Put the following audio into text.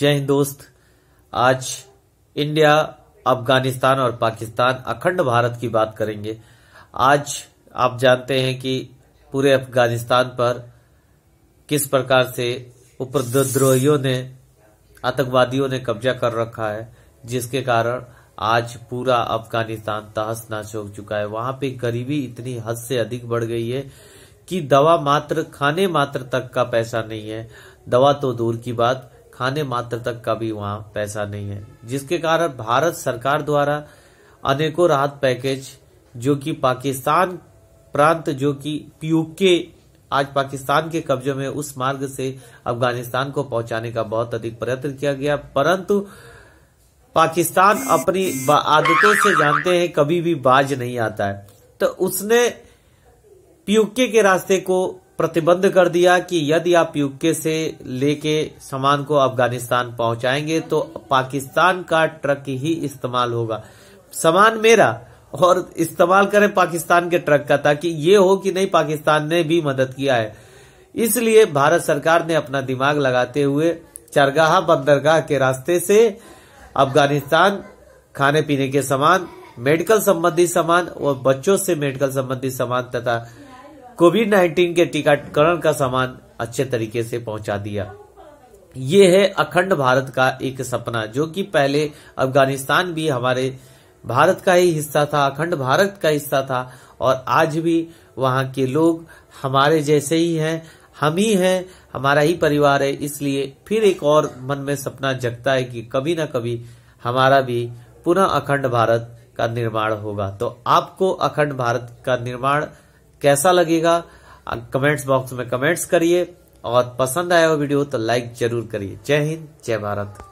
जय हिंद दोस्त आज इंडिया अफगानिस्तान और पाकिस्तान अखंड भारत की बात करेंगे आज आप जानते हैं कि पूरे अफगानिस्तान पर किस प्रकार से उपद्रोहियों ने आतंकवादियों ने कब्जा कर रखा है जिसके कारण आज पूरा अफगानिस्तान तहस नहस हो चुका है वहां पे गरीबी इतनी हद से अधिक बढ़ गई है कि दवा मात्र खाने मात्र तक का पैसा नहीं है दवा तो दूर की बात खाने मात्र तक का भी वहाँ पैसा नहीं है जिसके कारण भारत सरकार द्वारा अनेकों राहत पैकेज जो कि पाकिस्तान प्रांत जो कि पीओके आज पाकिस्तान के कब्जे में उस मार्ग से अफगानिस्तान को पहुंचाने का बहुत अधिक प्रयत्न किया गया परंतु पाकिस्तान अपनी आदतों से जानते हैं कभी भी बाज नहीं आता है तो उसने पीओके के रास्ते को प्रतिबंध कर दिया कि यदि आप यूके से लेके सामान को अफगानिस्तान पहुंचाएंगे तो पाकिस्तान का ट्रक ही इस्तेमाल होगा सामान मेरा और इस्तेमाल करें पाकिस्तान के ट्रक का ताकि ये हो कि नहीं पाकिस्तान ने भी मदद किया है इसलिए भारत सरकार ने अपना दिमाग लगाते हुए चरगाह बंदरगाह के रास्ते से अफगानिस्तान खाने पीने के सामान मेडिकल संबंधी सामान और बच्चों से मेडिकल संबंधी सामान तथा कोविड 19 के टीकाकरण का सामान अच्छे तरीके से पहुंचा दिया ये है अखंड भारत का एक सपना जो कि पहले अफगानिस्तान भी हमारे भारत का ही हिस्सा था अखंड भारत का हिस्सा था और आज भी वहाँ के लोग हमारे जैसे ही हैं हम ही हैं हमारा ही परिवार है इसलिए फिर एक और मन में सपना जगता है कि कभी ना कभी हमारा भी पुनः अखंड भारत का निर्माण होगा तो आपको अखंड भारत का निर्माण कैसा लगेगा कमेंट्स बॉक्स में कमेंट्स करिए और पसंद आया हो वीडियो तो लाइक जरूर करिए जय हिंद जय भारत